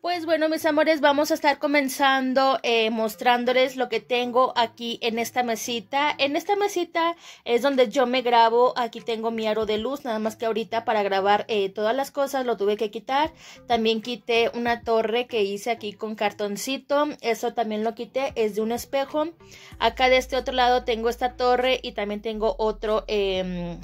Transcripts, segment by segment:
Pues bueno, mis amores, vamos a estar comenzando eh, mostrándoles lo que tengo aquí en esta mesita. En esta mesita es donde yo me grabo, aquí tengo mi aro de luz, nada más que ahorita para grabar eh, todas las cosas lo tuve que quitar. También quité una torre que hice aquí con cartoncito, eso también lo quité, es de un espejo. Acá de este otro lado tengo esta torre y también tengo otro... Em,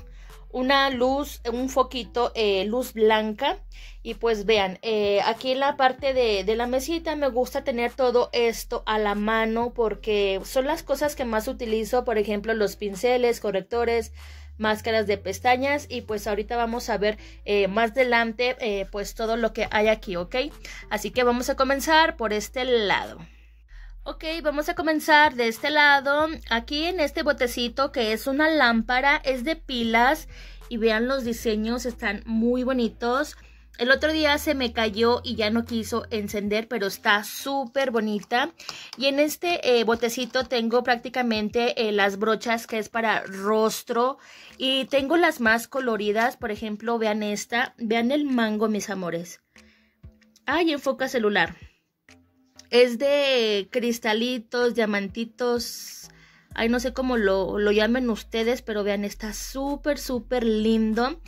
una luz, un foquito, eh, luz blanca. Y pues vean, eh, aquí en la parte de, la mesita me gusta tener todo esto a la mano porque son las cosas que más utilizo, por ejemplo, los pinceles, correctores, máscaras de pestañas y pues ahorita vamos a ver eh, más adelante pues todo lo que hay aquí, ¿ok? Así que vamos a comenzar por este lado. Ok, vamos a comenzar de este lado. Aquí en este botecito que es una lámpara, es de pilas y vean los diseños, están muy bonitos. El otro día se me cayó y ya no quiso encender, pero está súper bonita. Y en este eh, botecito tengo prácticamente eh, las brochas que es para rostro. Y tengo las más coloridas, por ejemplo, vean esta. Vean el mango, mis amores. Ay, enfoca celular es de cristalitos, diamantitos, ay no sé cómo lo, llamen ustedes, pero vean, está súper, súper lindo.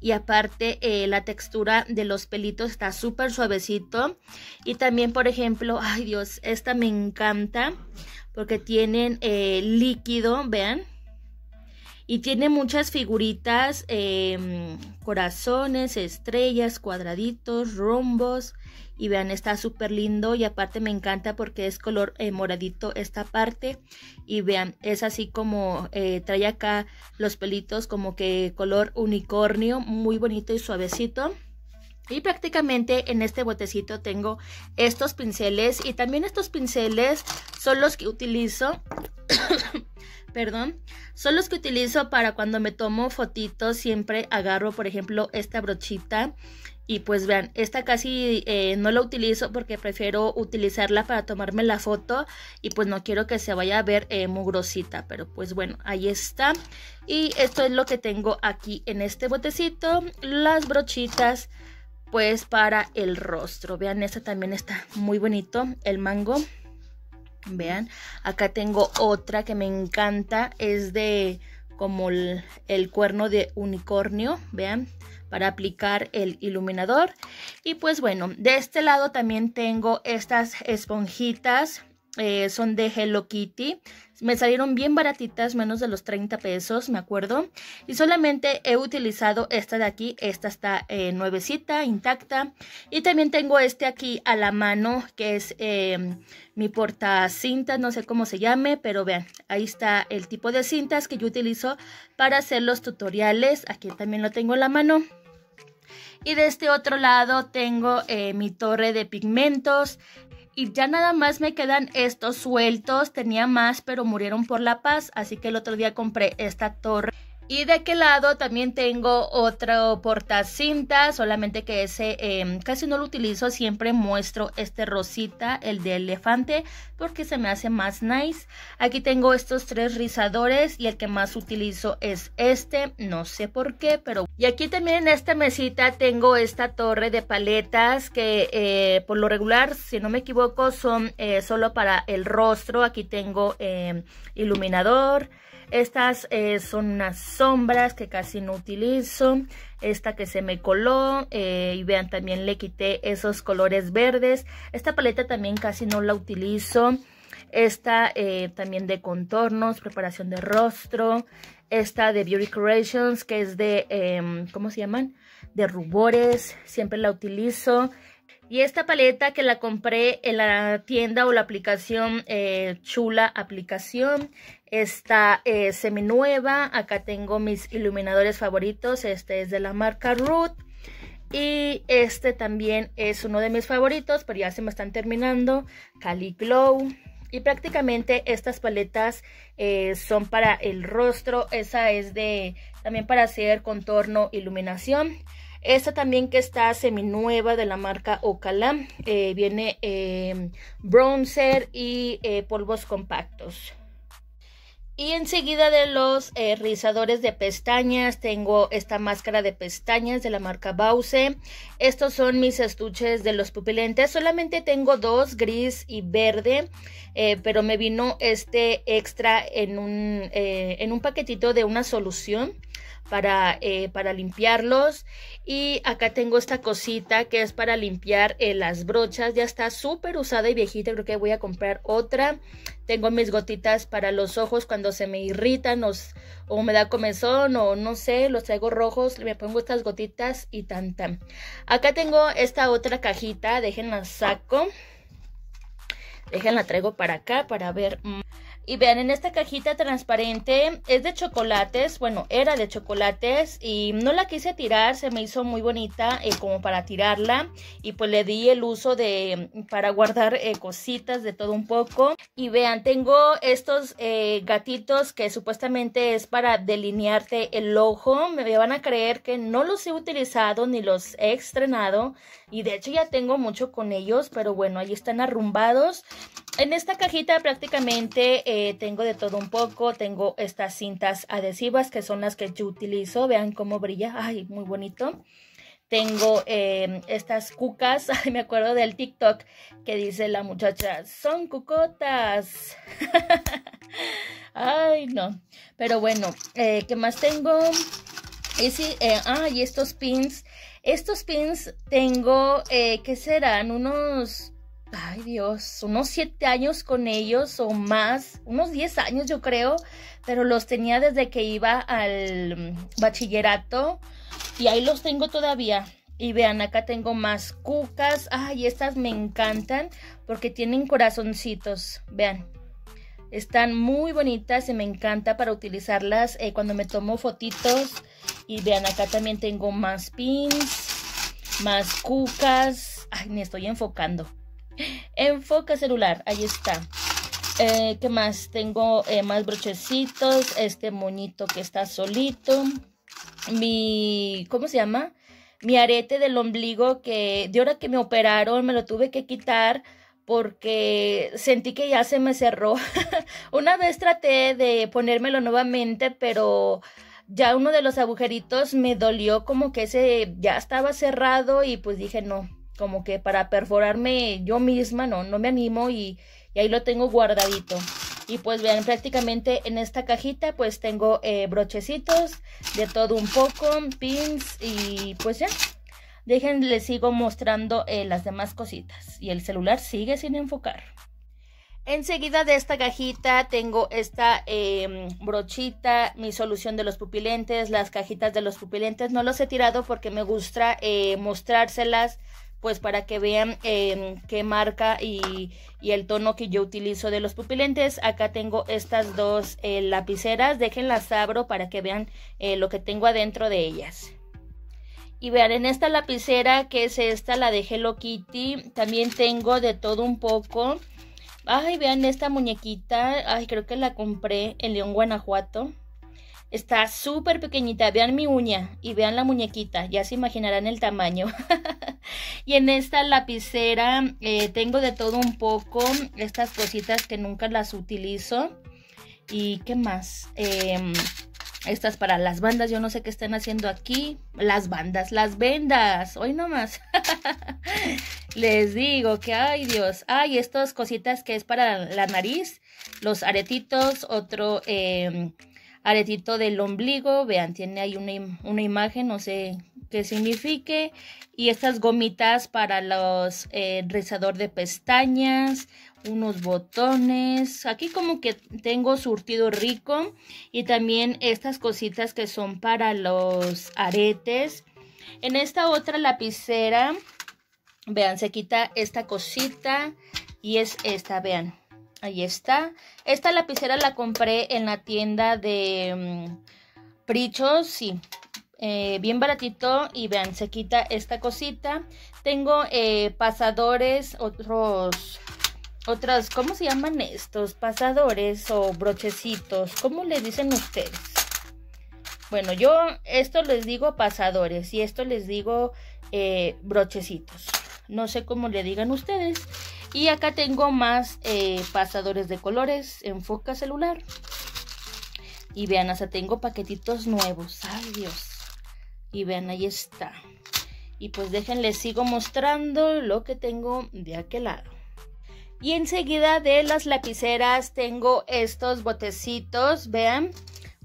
Y aparte eh, la textura de los pelitos está súper suavecito. Y también, por ejemplo, ay Dios, esta me encanta porque tienen eh, líquido, vean. Y tiene muchas figuritas, em, corazones, estrellas, cuadraditos, rombos y vean está súper lindo y aparte me encanta porque es color eh, moradito esta parte y vean es así como eh, trae acá los pelitos como que color unicornio muy bonito y suavecito y prácticamente en este botecito tengo estos pinceles y también estos pinceles son los que utilizo perdón, son los que utilizo para cuando me tomo fotitos, siempre agarro por ejemplo esta brochita y pues vean, esta casi eh, no la utilizo porque prefiero utilizarla para tomarme la foto y pues no quiero que se vaya a ver eh, mugrosita, pero pues bueno, ahí está. Y esto es lo que tengo aquí en este botecito, las brochitas pues para el rostro. Vean, esta también está muy bonito, el mango. Vean, acá tengo otra que me encanta, es de como el, cuerno de unicornio, Vean para aplicar el iluminador. Y pues bueno, de este lado también tengo estas esponjitas eh, son de Hello Kitty. Me salieron bien baratitas, menos de los 30 pesos, me acuerdo. Y solamente he utilizado esta de aquí. Esta está eh, nuevecita, intacta. Y también tengo este aquí a la mano, que es em, mi mi cintas, no sé cómo se llame. Pero vean, ahí está el tipo de cintas que yo utilizo para hacer los tutoriales. Aquí también lo tengo a la mano. Y de este otro lado tengo eh, mi torre de pigmentos. Y ya nada más me quedan estos sueltos. Tenía más, pero murieron por la paz. Así que el otro día compré esta torre y de aquel lado también tengo otro cinta solamente que ese em, casi no lo utilizo, siempre muestro este rosita, el de elefante, porque se me hace más nice. Aquí tengo estos tres rizadores y el que más utilizo es este, no sé por qué, pero... Y aquí también en esta mesita tengo esta torre de paletas que eh, por lo regular, si no me equivoco, son eh, solo para el rostro. Aquí tengo em, iluminador. Estas eh, son unas sombras que casi no utilizo. Esta que se me coló. Eh, y vean, también le quité esos colores verdes. Esta paleta también casi no la utilizo. Esta eh, también de contornos, preparación de rostro. Esta de Beauty Creations que es de, em, ¿cómo se llaman? De rubores. Siempre la utilizo. Y esta paleta que la compré en la tienda o la aplicación eh, Chula Aplicación está semi eh, seminueva. Acá tengo mis iluminadores favoritos. Este es de la marca Root. Y este también es uno de mis favoritos, pero ya se me están terminando. Cali Glow. Y prácticamente estas paletas eh, son para el rostro. Esa es de también para hacer contorno, iluminación. Esta también que está seminueva de la marca Ocala. Eh, viene em, bronzer y eh, polvos compactos. Y enseguida de los eh, rizadores de pestañas, tengo esta máscara de pestañas de la marca Bause. Estos son mis estuches de los pupilentes. Solamente tengo dos, gris y verde, pero me vino este extra en un, en un paquetito de una solución para, eh, para limpiarlos. Y acá tengo esta cosita que es para limpiar eh, las brochas. Ya está súper usada y viejita. Creo que voy a comprar otra. Tengo mis gotitas para los ojos cuando se me irritan o, o me da comezón o no sé, los traigo rojos. Me pongo estas gotitas y tanta Acá tengo esta otra cajita. Déjenla saco. Déjenla traigo para acá para ver. Mm, y vean, en esta cajita transparente es de chocolates, bueno, era de chocolates y no la quise tirar, se me hizo muy bonita eh, como para tirarla y pues le di el uso de para guardar eh, cositas de todo un poco. Y vean, tengo estos eh, gatitos que supuestamente es para delinearte el ojo, me van a creer que no los he utilizado ni los he estrenado, y de hecho ya tengo mucho con ellos, pero bueno, ahí están arrumbados. En esta cajita prácticamente eh, tengo de todo un poco. Tengo estas cintas adhesivas que son las que yo utilizo. Vean cómo brilla. Ay, muy bonito. Tengo em, estas cucas. Ay, me acuerdo del TikTok que dice la muchacha, son cucotas. Ay, no. Pero bueno, eh, ¿qué más tengo? Y ah, eh, y estos pins estos pins tengo, eh, ¿qué serán? Unos, ay Dios, unos 7 años con ellos o más, unos 10 años yo creo, pero los tenía desde que iba al bachillerato y ahí los tengo todavía. Y vean, acá tengo más cucas. Ay, estas me encantan porque tienen corazoncitos. Vean, están muy bonitas y me encanta para utilizarlas eh, cuando me tomo fotitos. Y vean, acá también tengo más pins, más cucas. Ay, me estoy enfocando. Enfoca celular, ahí está. Eh, ¿Qué más? Tengo eh, más brochecitos, este moñito que está solito. Mi, ¿cómo se llama? Mi arete del ombligo que de hora que me operaron me lo tuve que quitar porque sentí que ya se me cerró. Una vez traté de ponérmelo nuevamente, pero ya uno de los agujeritos me dolió como que ese ya estaba cerrado y pues dije no, como que para perforarme yo misma, no, no me animo y, ahí lo tengo guardadito. Y pues vean, prácticamente en esta cajita pues tengo eh, brochecitos de todo un poco, pins y pues ya. Dejen, les sigo mostrando eh, las demás cositas. Y el celular sigue sin enfocar. Enseguida de esta cajita tengo esta em, brochita, mi solución de los pupilentes, las cajitas de los pupilentes. No los he tirado porque me gusta eh, mostrárselas pues para que vean em, qué marca y, y, el tono que yo utilizo de los pupilentes. Acá tengo estas dos eh, lapiceras, déjenlas abro para que vean lo que tengo adentro de ellas. Y vean, en esta lapicera que es esta, la de Hello Kitty, también tengo de todo un poco. Ay, vean esta muñequita. Ay, creo que la compré en León, Guanajuato. Está súper pequeñita. Vean mi uña y vean la muñequita. Ya se imaginarán el tamaño. y en esta lapicera eh, tengo de todo un poco. Estas cositas que nunca las utilizo. ¿Y qué más? Em, estas para las bandas, yo no sé qué están haciendo aquí. Las bandas, las vendas, hoy nomás. Les digo que, ay Dios, hay estas cositas que es para la nariz, los aretitos, otro em, aretito del ombligo, vean, tiene ahí una, imagen, no sé qué signifique. Y estas gomitas para los eh, rezador de pestañas, unos botones. Aquí como que tengo surtido rico y también estas cositas que son para los aretes. En esta otra lapicera, vean, se quita esta cosita y es esta, vean. Ahí está. Esta lapicera la compré en la tienda de mm, Prichos, sí. Eh, bien baratito y vean, se quita esta cosita. Tengo eh, pasadores, otros otras, ¿cómo se llaman estos? Pasadores o brochecitos, ¿cómo les dicen ustedes? Bueno, yo esto les digo pasadores y esto les digo eh, brochecitos. No sé cómo le digan ustedes. Y acá tengo más eh, pasadores de colores, enfoca celular. Y vean, hasta tengo paquetitos nuevos. Ay, Dios. Y vean, ahí está. Y pues déjenles, sigo mostrando lo que tengo de aquel lado. Y enseguida de las lapiceras tengo estos botecitos, vean.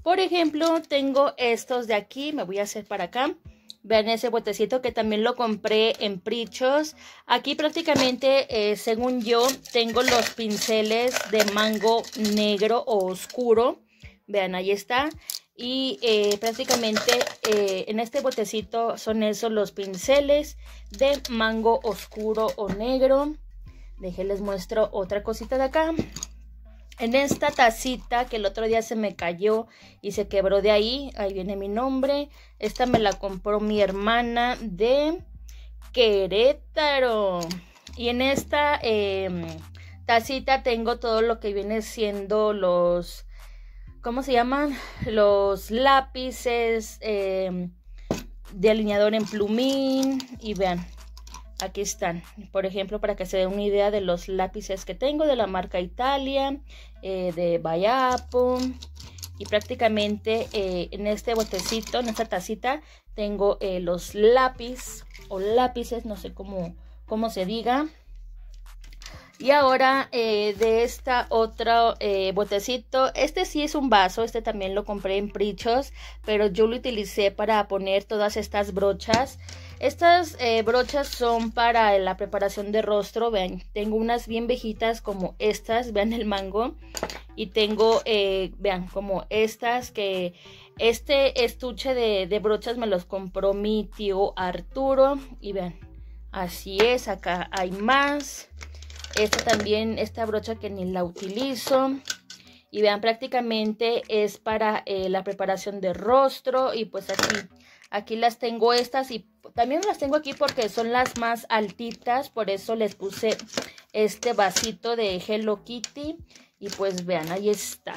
Por ejemplo, tengo estos de aquí, me voy a hacer para acá. Vean ese botecito que también lo compré en Prichos. Aquí prácticamente, eh, según yo, tengo los pinceles de mango negro o oscuro. Vean, ahí está. Y eh, prácticamente eh, en este botecito son esos los pinceles de mango oscuro o negro. Les muestro otra cosita de acá. En esta tacita que el otro día se me cayó y se quebró de ahí, ahí viene mi nombre. Esta me la compró mi hermana de Querétaro. Y en esta em, tacita tengo todo lo que viene siendo los, ¿cómo se llaman? Los lápices, em, De alineador en plumín y vean, Aquí están, por ejemplo, para que se den una idea de los lápices que tengo, de la marca Italia, eh, de Bayapo. Y prácticamente eh, en este botecito, en esta tacita, tengo eh, los lápices o lápices, no sé cómo, cómo se diga. Y ahora de esta otra botecito, este sí es un vaso, este también lo compré en Prichos, pero yo lo utilicé para poner todas estas brochas estas eh, brochas son para la preparación de rostro, vean, tengo unas bien viejitas como estas, vean el mango. Y tengo, eh, vean, como estas que este estuche de, brochas me los compró mi tío Arturo. Y vean, así es, acá hay más. Esta también, esta brocha que ni la utilizo. Y vean, prácticamente es para eh, la preparación de rostro. Y pues aquí Aquí las tengo estas y también las tengo aquí porque son las más altitas, por eso les puse este vasito de Hello Kitty. Y pues vean, ahí está.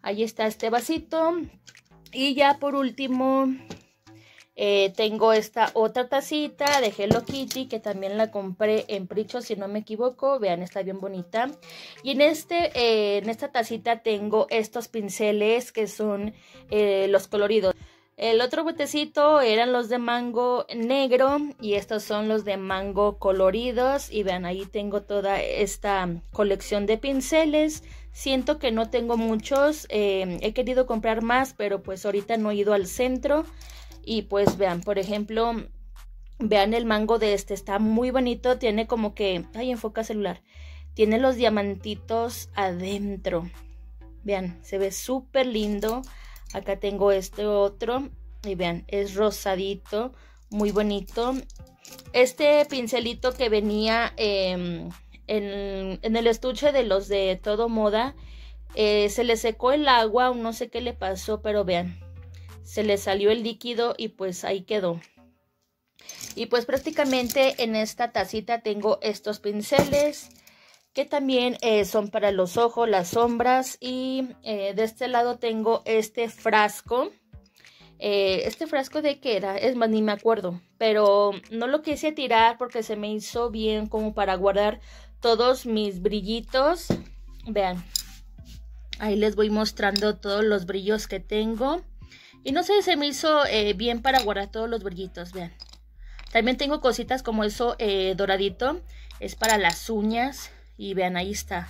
Ahí está este vasito. Y ya por último, eh, tengo esta otra tacita de Hello Kitty que también la compré en Pricho, si no me equivoco. Vean, está bien bonita. Y en, este, eh, en esta tacita tengo estos pinceles que son eh, los coloridos. El otro botecito eran los de mango negro y estos son los de mango coloridos. Y vean, ahí tengo toda esta colección de pinceles. Siento que no tengo muchos. Eh, he querido comprar más, pero pues ahorita no he ido al centro. Y pues vean, por ejemplo, vean el mango de este. Está muy bonito. Tiene como que... Ay, enfoca celular. Tiene los diamantitos adentro. Vean, se ve súper lindo. Acá tengo este otro. Y vean, es rosadito, muy bonito. Este pincelito que venía em, en, el estuche de los de Todo Moda, eh, se le secó el agua, no sé qué le pasó, pero vean, se le salió el líquido y pues ahí quedó. Y pues prácticamente en esta tacita tengo estos pinceles que también eh, son para los ojos, las sombras. Y eh, de este lado tengo este frasco. Eh, este frasco de qué era, es más, ni me acuerdo. Pero no lo quise tirar porque se me hizo bien como para guardar todos mis brillitos. Vean, ahí les voy mostrando todos los brillos que tengo. Y no sé, se me hizo bien para guardar todos los brillitos, vean. También tengo cositas como eso doradito, es para las uñas, y vean, ahí está.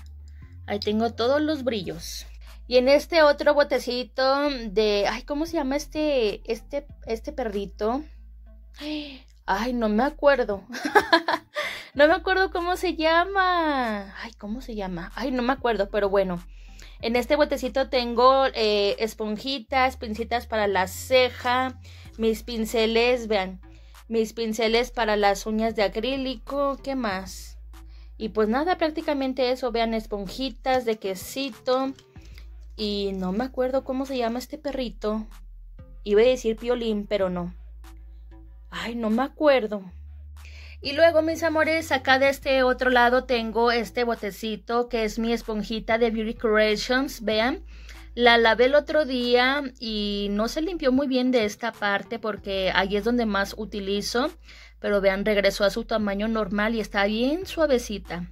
Ahí tengo todos los brillos. Y en este otro botecito de. Ay, ¿cómo se llama este. este. este perrito? Ay, no me acuerdo. no me acuerdo cómo se llama. Ay, ¿cómo se llama? Ay, no me acuerdo, pero bueno. En este botecito tengo eh, esponjitas, pincitas para la ceja, mis pinceles, vean, mis pinceles para las uñas de acrílico, ¿qué más? Y pues nada, prácticamente eso, vean esponjitas de quesito. Y no me acuerdo cómo se llama este perrito. Iba a decir piolín, pero no. Ay, no me acuerdo. Y luego, mis amores, acá de este otro lado tengo este botecito que es mi esponjita de Beauty Creations. Vean, la lavé el otro día y no se limpió muy bien de esta parte porque ahí es donde más utilizo. Pero vean, regresó a su tamaño normal y está bien suavecita.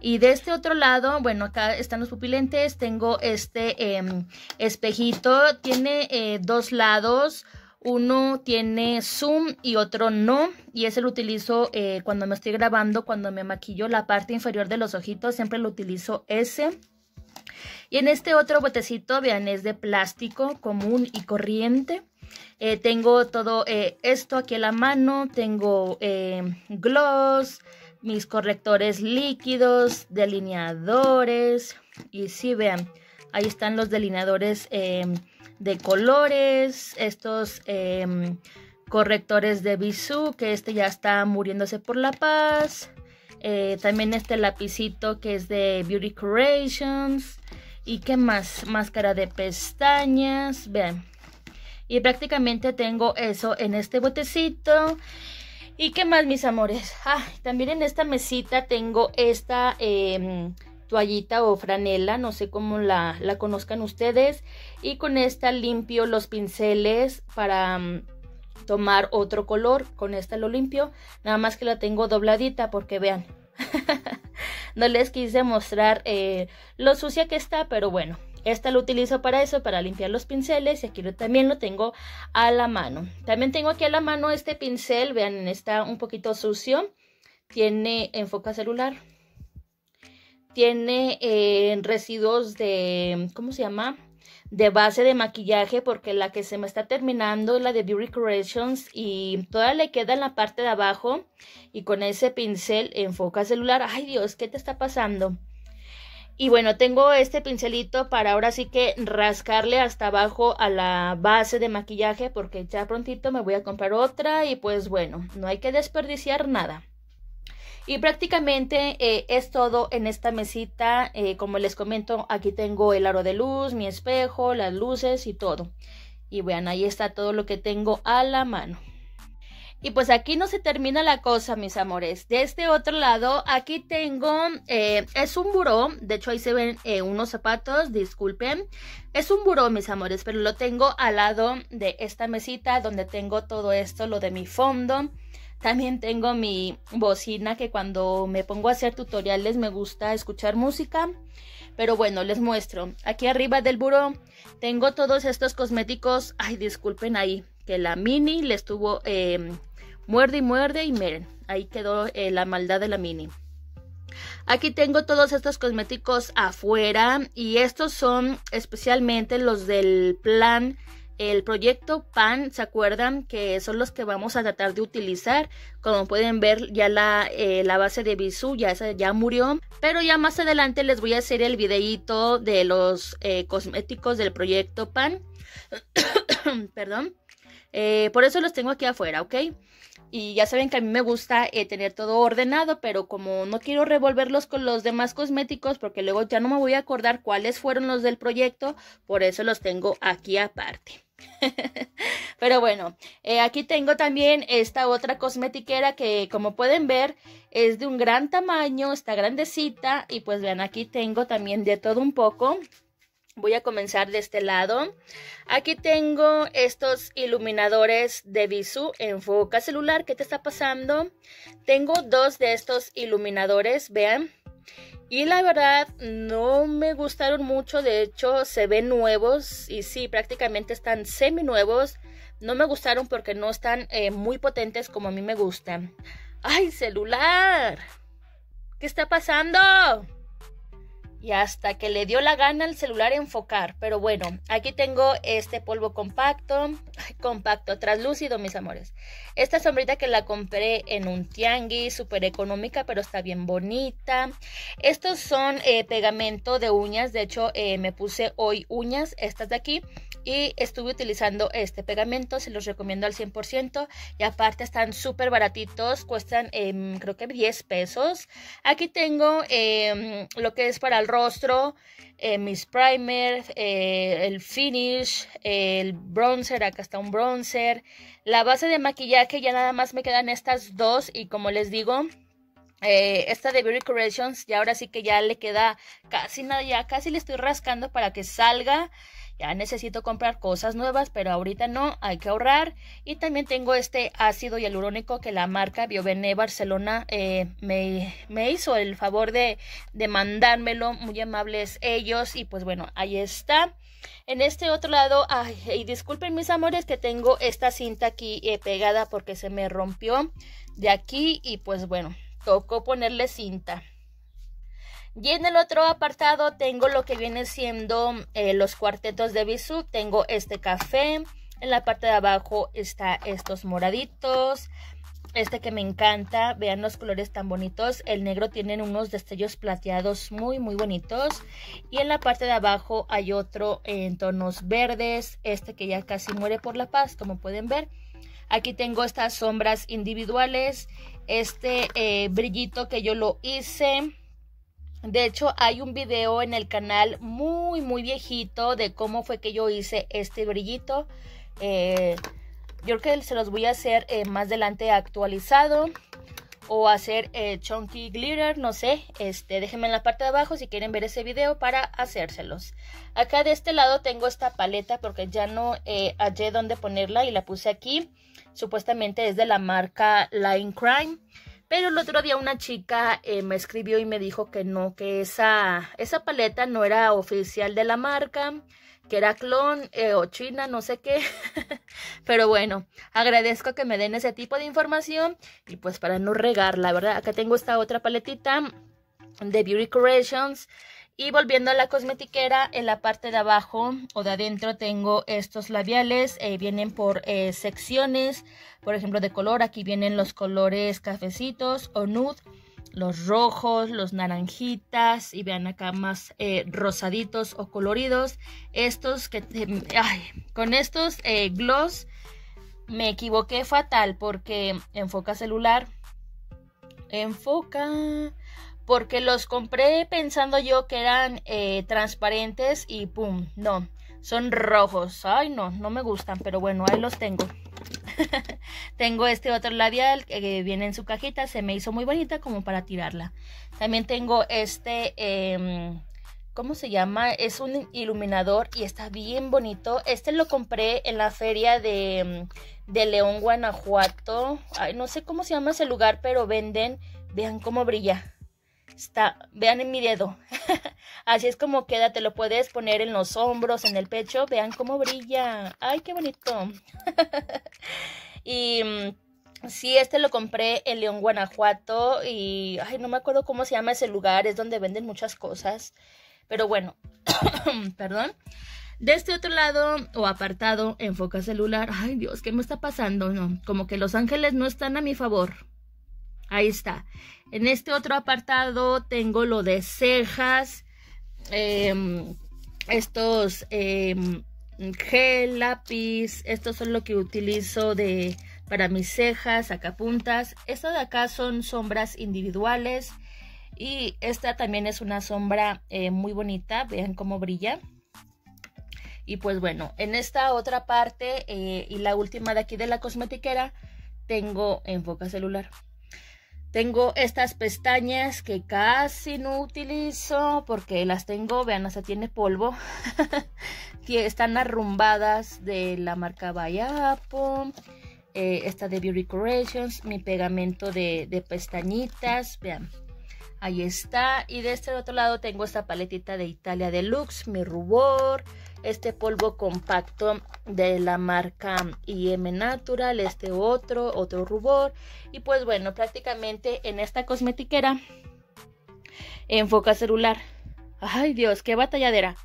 Y de este otro lado, bueno, acá están los pupilentes. Tengo este em, espejito. Tiene eh, dos lados. Uno tiene zoom y otro no. Y ese lo utilizo eh, cuando me estoy grabando, cuando me maquillo la parte inferior de los ojitos. Siempre lo utilizo ese. Y en este otro botecito, vean, es de plástico común y corriente. Eh, tengo todo eh, esto aquí a la mano, tengo eh, gloss, mis correctores líquidos, delineadores. Y sí, vean, ahí están los delineadores em, de colores, estos em, correctores de Bisú, que este ya está muriéndose por la paz. también este lapicito que es de Beauty Creations. ¿Y qué más? Máscara de pestañas. Vean, y prácticamente tengo eso en este botecito. ¿Y qué más, mis amores? Ah, también en esta mesita tengo esta em, toallita o franela, no sé cómo la, la, conozcan ustedes. Y con esta limpio los pinceles para mm, tomar otro color. Con esta lo limpio, nada más que la tengo dobladita porque vean. no les quise mostrar eh, lo sucia que está, pero bueno, esta lo utilizo para eso, para limpiar los pinceles y aquí también lo tengo a la mano. También tengo aquí a la mano este pincel, vean, está un poquito sucio. Tiene enfoca celular. Tiene eh, residuos de, ¿cómo se llama? de base de maquillaje porque la que se me está terminando es la de Beauty Creations y toda le queda en la parte de abajo y con ese pincel enfoca celular. Ay Dios, ¿qué te está pasando? Y bueno, tengo este pincelito para ahora sí que rascarle hasta abajo a la base de maquillaje porque ya prontito me voy a comprar otra y pues bueno, no hay que desperdiciar nada. Y prácticamente eh, es todo en esta mesita. Eh, como les comento, aquí tengo el aro de luz, mi espejo, las luces y todo. Y vean, ahí está todo lo que tengo a la mano. Y pues aquí no se termina la cosa, mis amores. De este otro lado, aquí tengo, eh, es un buró, de hecho ahí se ven eh, unos zapatos, disculpen. Es un buró, mis amores, pero lo tengo al lado de esta mesita donde tengo todo esto, lo de mi fondo. También tengo mi bocina que cuando me pongo a hacer tutoriales me gusta escuchar música. Pero bueno, les muestro. Aquí arriba del buró tengo todos estos cosméticos. Ay, disculpen ahí que la mini le estuvo em, Muerde y muerde y miren, ahí quedó eh, la maldad de la mini. Aquí tengo todos estos cosméticos afuera y estos son especialmente los del plan, el proyecto PAN, ¿se acuerdan? Que son los que vamos a tratar de utilizar. Como pueden ver ya la, eh, base de Bisú, ya, murió. Pero ya más adelante les voy a hacer el videíto de los eh, cosméticos del proyecto PAN. Perdón. Eh, por eso los tengo aquí afuera, ¿ok? Y ya saben que a mí me gusta eh, tener todo ordenado, pero como no quiero revolverlos con los demás cosméticos, porque luego ya no me voy a acordar cuáles fueron los del proyecto, por eso los tengo aquí aparte. Pero bueno, eh, aquí tengo también esta otra cosmetiquera que como pueden ver es de un gran tamaño, está grandecita y pues vean aquí tengo también de todo un poco. Voy a comenzar de este lado. Aquí tengo estos iluminadores de Visu. Enfoca celular, ¿qué te está pasando? Tengo dos de estos iluminadores, vean. Y la verdad, no me gustaron mucho. De hecho, se ven nuevos. Y sí, prácticamente están semi nuevos. No me gustaron porque no están eh, muy potentes como a mí me gustan. ¡Ay, celular! ¿Qué está pasando? y hasta que le dio la gana al celular enfocar. Pero bueno, aquí tengo este polvo compacto, compacto, translúcido, mis amores. Esta sombrita que la compré en un tianguis, súper económica, pero está bien bonita. Estos son eh, pegamento de uñas, de hecho eh, me puse hoy uñas, estas de aquí y estuve utilizando este pegamento, se los recomiendo al 100% y aparte están súper baratitos, cuestan em, creo que 10 pesos. Aquí tengo em, lo que es para el rostro, eh, mis primer, eh, el finish, el bronzer, acá está un bronzer, la base de maquillaje ya nada más me quedan estas dos y como les digo... Eh, esta de Beauty creations y ahora sí que ya le queda casi nada, ya casi le estoy rascando para que salga ya necesito comprar cosas nuevas, pero ahorita no, hay que ahorrar. Y también tengo este ácido hialurónico que la marca Biovene Barcelona eh, me, me, hizo el favor de, mandármelo, muy amables ellos. Y pues bueno, ahí está. En este otro lado, y disculpen mis amores que tengo esta cinta aquí eh, pegada porque se me rompió de aquí y pues bueno, tocó ponerle cinta. Y en el otro apartado tengo lo que viene siendo eh, los cuartetos de bisú. Tengo este café. En la parte de abajo está estos moraditos. Este que me encanta. Vean los colores tan bonitos. El negro tiene unos destellos plateados muy, muy bonitos. Y en la parte de abajo hay otro en tonos verdes. Este que ya casi muere por la paz, como pueden ver. Aquí tengo estas sombras individuales. Este eh, brillito que yo lo hice de hecho, hay un video en el canal muy, muy viejito de cómo fue que yo hice este brillito. Eh, yo creo que se los voy a hacer eh, más adelante actualizado o hacer eh, chunky glitter, no sé, este, déjenme en la parte de abajo si quieren ver ese video para hacérselos. Acá de este lado tengo esta paleta porque ya no hallé dónde ponerla y la puse aquí. Supuestamente es de la marca Line Crime. Pero el otro día una chica eh, me escribió y me dijo que no, que esa, esa paleta no era oficial de la marca, que era clon eh, o china, no sé qué. Pero bueno, agradezco que me den ese tipo de información y pues para no regarla, ¿verdad? Acá tengo esta otra paletita de Beauty creations y volviendo a la cosmetiquera, en la parte de abajo o de adentro tengo estos labiales, eh, vienen por eh, secciones, por ejemplo de color, aquí vienen los colores cafecitos o nude, los rojos, los naranjitas y vean acá más eh, rosaditos o coloridos. Estos que, ay, con estos gloss me equivoqué fatal porque enfoca celular, enfoca porque los compré pensando yo que eran eh, transparentes y pum, no, son rojos. Ay, no, no me gustan, pero bueno, ahí los tengo. tengo este otro labial que viene en su cajita, se me hizo muy bonita como para tirarla. También tengo este, em, ¿cómo se llama? Es un iluminador y está bien bonito. Este lo compré en la feria de, em, de León, Guanajuato. Ay, no sé cómo se llama ese lugar, pero venden, vean cómo brilla Está, vean en mi dedo. Así es como queda, te lo puedes poner en los hombros, en el pecho. Vean cómo brilla. Ay, qué bonito. y mm, sí, este lo compré en León, Guanajuato. Y, ay, no me acuerdo cómo se llama ese lugar. Es donde venden muchas cosas. Pero bueno, perdón. De este otro lado o apartado, enfoca celular. Ay Dios, ¿qué me está pasando? No, como que los ángeles no están a mi favor. Ahí está. En este otro apartado tengo lo de cejas, em, estos em, gel, lápiz, estos son lo que utilizo de, para mis cejas, sacapuntas. Estas de acá son sombras individuales y esta también es una sombra eh, muy bonita, vean cómo brilla. Y pues bueno, en esta otra parte eh, y la última de aquí de la cosmetiquera tengo enfoca celular. Tengo estas pestañas que casi no utilizo porque las tengo, vean, hasta tiene polvo. Están arrumbadas de la marca Bayapo. Eh, esta de Beauty Corrections, mi pegamento de, de pestañitas, vean. Ahí está. Y de este otro lado tengo esta paletita de Italia Deluxe, mi rubor, este polvo compacto de la marca IM Natural, este otro, otro rubor. Y pues bueno, prácticamente en esta cosmetiquera enfoca celular. Ay Dios, qué batalladera.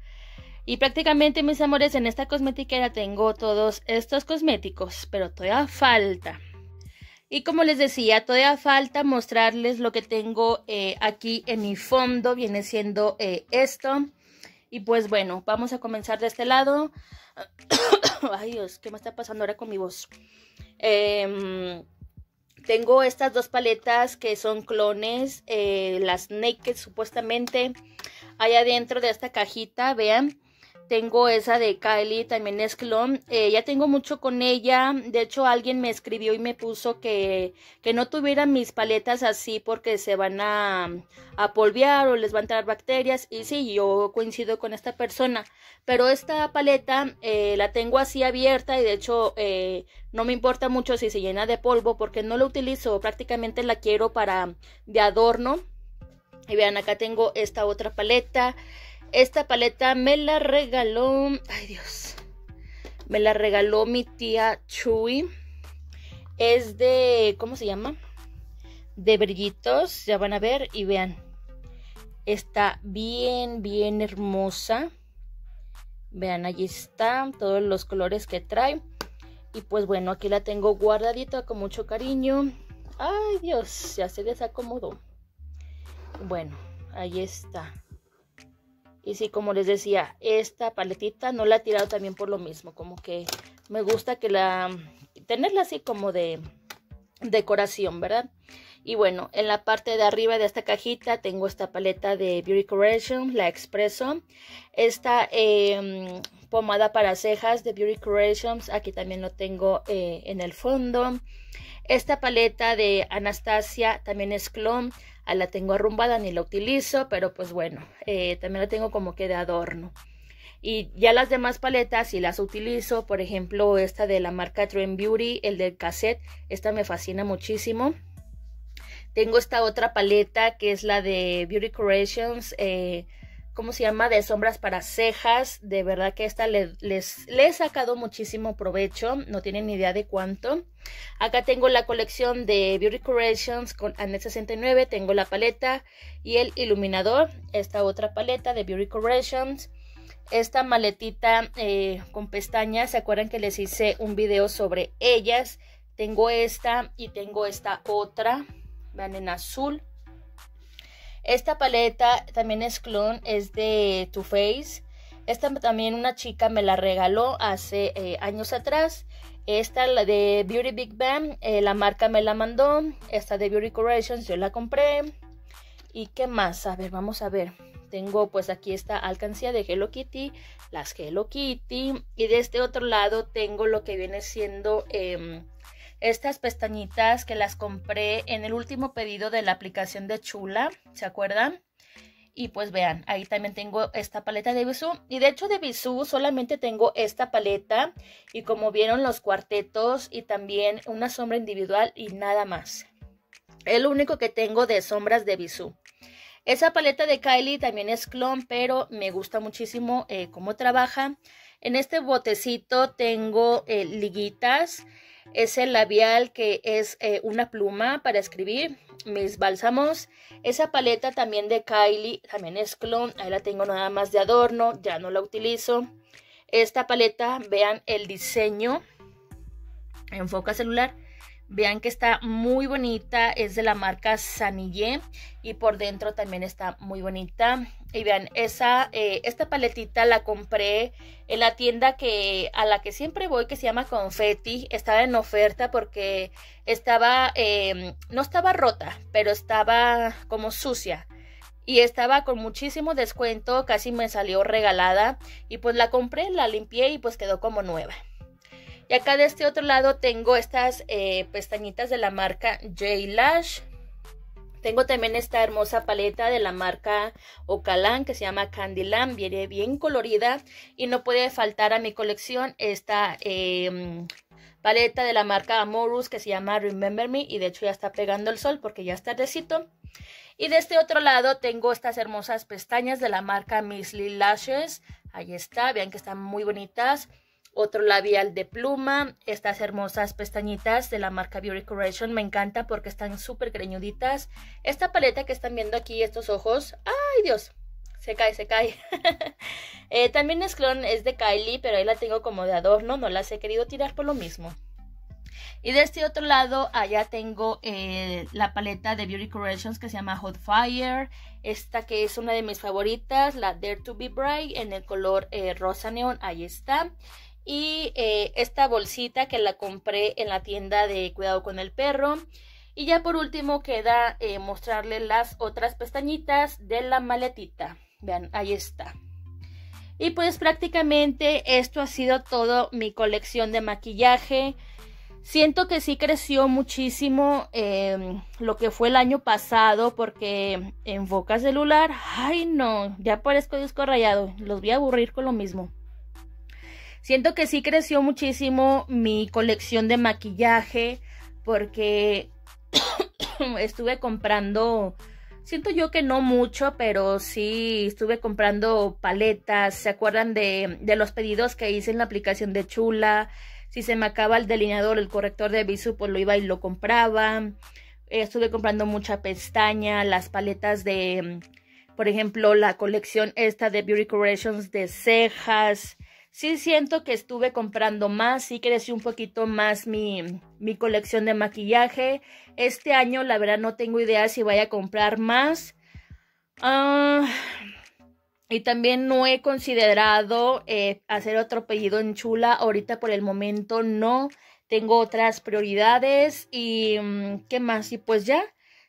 Y prácticamente mis amores, en esta cosmetiquera tengo todos estos cosméticos, pero todavía falta. Y como les decía, todavía falta mostrarles lo que tengo eh, aquí en mi fondo. Viene siendo eh, esto. Y pues bueno, vamos a comenzar de este lado. Ay Dios, ¿qué me está pasando ahora con mi voz? Em, tengo estas dos paletas que son clones, eh, las Naked supuestamente. Allá adentro de esta cajita, vean tengo esa de Kylie, también es clon. Eh, ya tengo mucho con ella. De hecho, alguien me escribió y me puso que, que no tuviera mis paletas así porque se van a, a polviar o les van a entrar bacterias. Y sí, yo coincido con esta persona. Pero esta paleta eh, la tengo así abierta y de hecho eh, no me importa mucho si se llena de polvo porque no la utilizo. Prácticamente la quiero para de adorno. Y vean, acá tengo esta otra paleta. Esta paleta me la regaló, ay Dios, me la regaló mi tía Chuy. Es de, ¿cómo se llama? De brillitos, ya van a ver y vean. Está bien, bien hermosa. Vean, allí están todos los colores que trae. Y pues bueno, aquí la tengo guardadita con mucho cariño. Ay Dios, ya se desacomodó. Bueno, ahí está. Y sí, como les decía, esta paletita no la he tirado también por lo mismo, como que me gusta que la tenerla así como de decoración, ¿verdad? Y bueno, en la parte de arriba de esta cajita tengo esta paleta de Beauty Correction, la Expresso. Esta em, pomada para cejas de Beauty creations aquí también lo tengo eh, en el fondo. Esta paleta de Anastasia también es clon. Ah, la tengo arrumbada, ni la utilizo, pero pues bueno, eh, también la tengo como que de adorno. Y ya las demás paletas, si las utilizo, por ejemplo, esta de la marca Trend Beauty, el del cassette, esta me fascina muchísimo. Tengo esta otra paleta que es la de Beauty Creations, eh, ¿cómo se llama? De sombras para cejas. De verdad que esta le, les, he sacado muchísimo provecho. No tienen ni idea de cuánto. Acá tengo la colección de Beauty Creations con Annette 69. Tengo la paleta y el iluminador. Esta otra paleta de Beauty Corrections. Esta maletita eh, con pestañas. ¿Se acuerdan que les hice un video sobre ellas? Tengo esta y tengo esta otra. Vean en azul. Esta paleta también es clon, es de Too Faced. Esta también una chica me la regaló hace eh, años atrás. Esta la de Beauty Big Bang, eh, la marca me la mandó. Esta de Beauty Corrections yo la compré. ¿Y qué más? A ver, vamos a ver. Tengo pues aquí esta alcancía de Hello Kitty, las Hello Kitty. Y de este otro lado tengo lo que viene siendo... Em, estas pestañitas que las compré en el último pedido de la aplicación de Chula, ¿se acuerdan? Y pues vean, ahí también tengo esta paleta de Bisú. Y de hecho de Bisú solamente tengo esta paleta. Y como vieron los cuartetos y también una sombra individual y nada más. El único que tengo de sombras de Bisú. Esa paleta de Kylie también es clon, pero me gusta muchísimo eh, cómo trabaja. En este botecito tengo eh, liguitas ese labial que es eh, una pluma para escribir, mis bálsamos, esa paleta también de Kylie, también es clon, ahí la tengo nada más de adorno, ya no la utilizo. Esta paleta, vean el diseño enfoca celular, Vean que está muy bonita, es de la marca Sanille y por dentro también está muy bonita. Y vean, esa, eh, esta paletita la compré en la tienda que, a la que siempre voy, que se llama Confetti. Estaba en oferta porque estaba, em, no estaba rota, pero estaba como sucia y estaba con muchísimo descuento, casi me salió regalada y pues la compré, la limpié y pues quedó como nueva. Y acá de este otro lado tengo estas eh, pestañitas de la marca J Lash. Tengo también esta hermosa paleta de la marca Ocalan que se llama Candyland, viene bien colorida y no puede faltar a mi colección esta em, paleta de la marca Amorus que se llama Remember Me y de hecho ya está pegando el sol porque ya es tardecito. Y de este otro lado tengo estas hermosas pestañas de la marca Miss Lashes, ahí está, vean que están muy bonitas otro labial de pluma, estas hermosas pestañitas de la marca Beauty Correction, me encanta porque están súper greñuditas. Esta paleta que están viendo aquí, estos ojos, ¡ay Dios! Se cae, se cae. Eh, también es clon, es de Kylie, pero ahí la tengo como de adorno, no las he querido tirar por lo mismo. Y de este otro lado, allá tengo eh, la paleta de Beauty Corrections que se llama Hot Fire. Esta que es una de mis favoritas, la Dare to Be Bright en el color eh, rosa neón. Ahí está y eh, esta bolsita que la compré en la tienda de cuidado con el perro. Y ya por último queda eh, mostrarle las otras pestañitas de la maletita. Vean, ahí está. Y pues prácticamente esto ha sido todo mi colección de maquillaje. Siento que sí creció muchísimo em, lo que fue el año pasado porque en Boca Celular, ay no, ya parezco disco rayado, los voy a aburrir con lo mismo. Siento que sí creció muchísimo mi colección de maquillaje porque estuve comprando, siento yo que no mucho, pero sí estuve comprando paletas. ¿Se acuerdan de, los pedidos que hice en la aplicación de Chula? Si se me acaba el delineador, el corrector de visu, pues lo iba y lo compraba. Estuve comprando mucha pestaña, las paletas de, por ejemplo, la colección esta de Beauty Corrections de cejas sí siento que estuve comprando más, sí crecí un poquito más mi, mi colección de maquillaje. Este año, la verdad, no tengo idea si voy a comprar más. Ah, y también no he considerado eh, hacer otro apellido en Chula. Ahorita por el momento no. Tengo otras prioridades. ¿Y mm, qué más? Y pues ya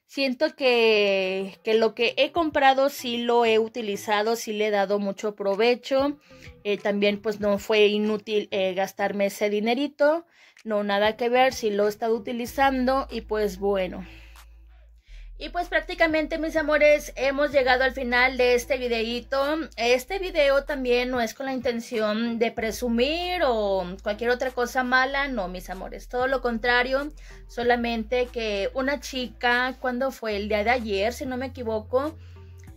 siento que, que, lo que he comprado sí lo he utilizado, sí le he dado mucho provecho. Eh, también pues no fue inútil eh, gastarme ese dinerito, no nada que ver, sí lo he estado utilizando y pues bueno. Y pues prácticamente mis amores hemos llegado al final de este videito. Este video también no es con la intención de presumir o cualquier otra cosa mala, no mis amores, todo lo contrario, solamente que una chica cuando fue el día de ayer, si no me equivoco,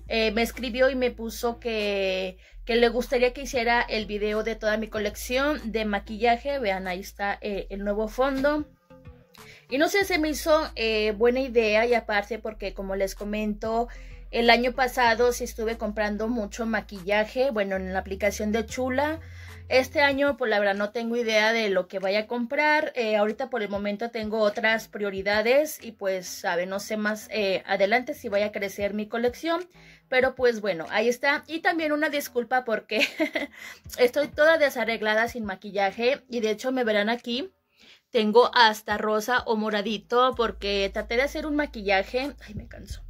eh, me escribió y me puso que, que, le gustaría que hiciera el video de toda mi colección de maquillaje. Vean, ahí está eh, el nuevo fondo. Y no sé, se me hizo eh, buena idea y aparte porque como les comento, el año pasado sí estuve comprando mucho maquillaje, bueno, en la aplicación de Chula. Este año, pues la verdad, no tengo idea de lo que vaya a comprar. Eh, ahorita por el momento tengo otras prioridades y pues, sabe, no sé más eh, adelante si vaya a crecer mi colección. Pero pues bueno, ahí está. Y también una disculpa porque estoy toda desarreglada sin maquillaje y de hecho me verán aquí tengo hasta rosa o moradito porque traté de hacer un maquillaje. Ay, me canso.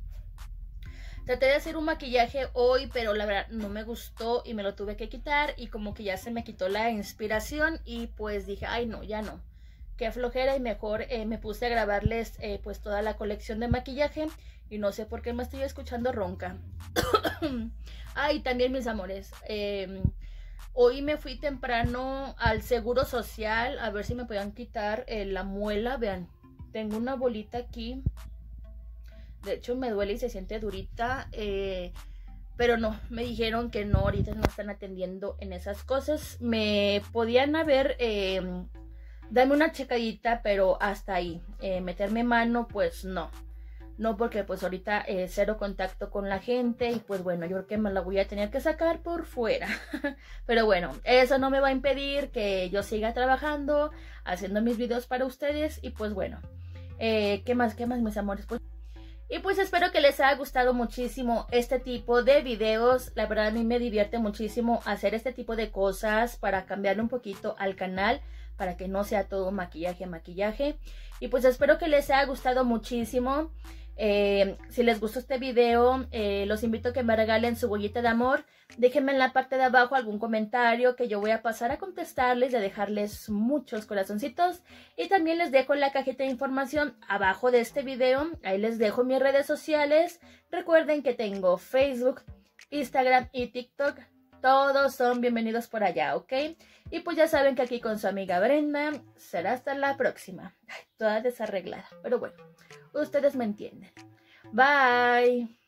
Traté de hacer un maquillaje hoy, pero la verdad no me gustó y me lo tuve que quitar y como que ya se me quitó la inspiración y pues dije, ay no, ya no. Qué flojera y mejor eh, me puse a grabarles eh, pues toda la colección de maquillaje y no sé por qué me estoy escuchando ronca. ay, también mis amores. Em, Hoy me fui temprano al Seguro Social a ver si me podían quitar eh, la muela. Vean, tengo una bolita aquí. De hecho, me duele y se siente durita. Eh, pero no, me dijeron que no, ahorita no están atendiendo en esas cosas. Me podían haber, eh, dame una checadita, pero hasta ahí. Eh, meterme mano, pues no no porque pues ahorita eh, cero contacto con la gente y pues bueno, yo creo que me la voy a tener que sacar por fuera. Pero bueno, eso no me va a impedir que yo siga trabajando, haciendo mis videos para ustedes y pues bueno, eh, ¿qué más, qué más mis amores? Pues, y pues espero que les haya gustado muchísimo este tipo de videos. La verdad a mí me divierte muchísimo hacer este tipo de cosas para cambiarle un poquito al canal para que no sea todo maquillaje, maquillaje. Y pues espero que les haya gustado muchísimo. Eh, si les gustó este video, eh, los invito a que me regalen su bollita de amor. Déjenme en la parte de abajo algún comentario que yo voy a pasar a contestarles y a dejarles muchos corazoncitos. Y también les dejo la cajita de información abajo de este video. Ahí les dejo mis redes sociales. Recuerden que tengo Facebook, Instagram y TikTok. Todos son bienvenidos por allá, ¿ok? Y pues ya saben que aquí con su amiga Brenda será hasta la próxima. toda desarreglada, pero bueno, ustedes me entienden. Bye.